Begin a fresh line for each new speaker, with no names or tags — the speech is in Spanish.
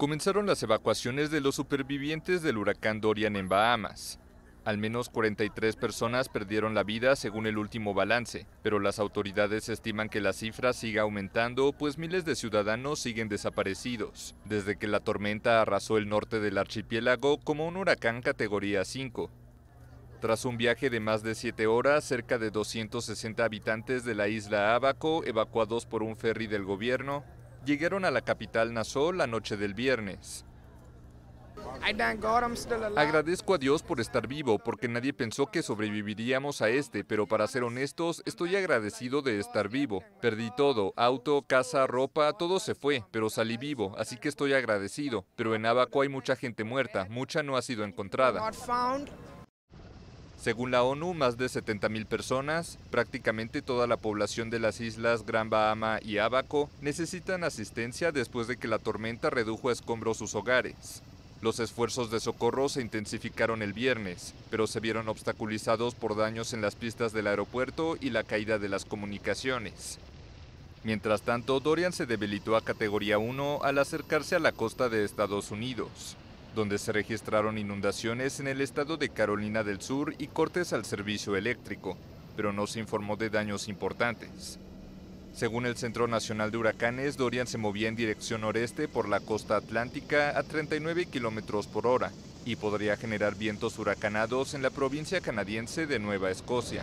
comenzaron las evacuaciones de los supervivientes del huracán Dorian en Bahamas. Al menos 43 personas perdieron la vida según el último balance, pero las autoridades estiman que la cifra siga aumentando, pues miles de ciudadanos siguen desaparecidos, desde que la tormenta arrasó el norte del archipiélago como un huracán categoría 5. Tras un viaje de más de 7 horas, cerca de 260 habitantes de la isla Abaco, evacuados por un ferry del gobierno, llegaron a la capital Nassau la noche del viernes. Agradezco a Dios por estar vivo, porque nadie pensó que sobreviviríamos a este, pero para ser honestos, estoy agradecido de estar vivo. Perdí todo, auto, casa, ropa, todo se fue, pero salí vivo, así que estoy agradecido. Pero en Abaco hay mucha gente muerta, mucha no ha sido encontrada. Según la ONU, más de 70.000 personas, prácticamente toda la población de las islas Gran Bahama y Abaco, necesitan asistencia después de que la tormenta redujo a escombros sus hogares. Los esfuerzos de socorro se intensificaron el viernes, pero se vieron obstaculizados por daños en las pistas del aeropuerto y la caída de las comunicaciones. Mientras tanto, Dorian se debilitó a categoría 1 al acercarse a la costa de Estados Unidos donde se registraron inundaciones en el estado de Carolina del Sur y cortes al servicio eléctrico, pero no se informó de daños importantes. Según el Centro Nacional de Huracanes, Dorian se movía en dirección noreste por la costa atlántica a 39 kilómetros por hora y podría generar vientos huracanados en la provincia canadiense de Nueva Escocia.